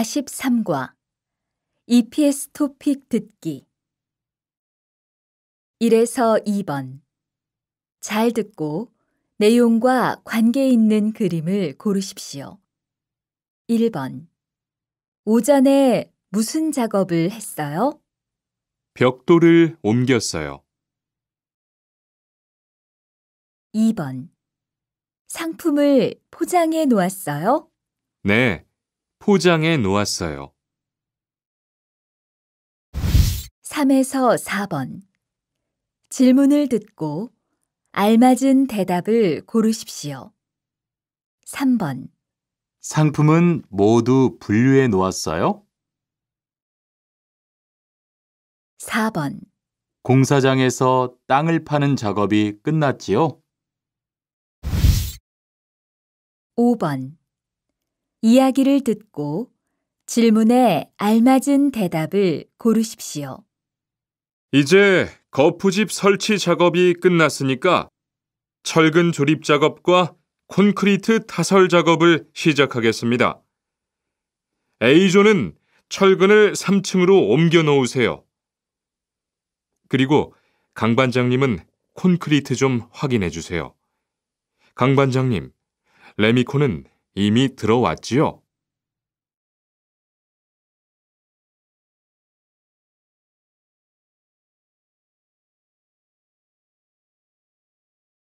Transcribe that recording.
43과 EPS 토픽 듣기 1에서 2번 잘 듣고 내용과 관계 있는 그림을 고르십시오. 1번 오전에 무슨 작업을 했어요? 벽돌을 옮겼어요. 2번 상품을 포장해 놓았어요? 네, 포장해 놓았어요. 3에서 4번 질문을 듣고 알맞은 대답을 고르십시오. 3번 상품은 모두 분류해 놓았어요? 4번 공사장에서 땅을 파는 작업이 끝났지요? 5번 이야기를 듣고 질문에 알맞은 대답을 고르십시오. 이제 거푸집 설치 작업이 끝났으니까 철근 조립 작업과 콘크리트 타설 작업을 시작하겠습니다. A존은 철근을 3층으로 옮겨 놓으세요. 그리고 강 반장님은 콘크리트 좀 확인해 주세요. 강 반장님, 레미콘은 이미 들어왔지요?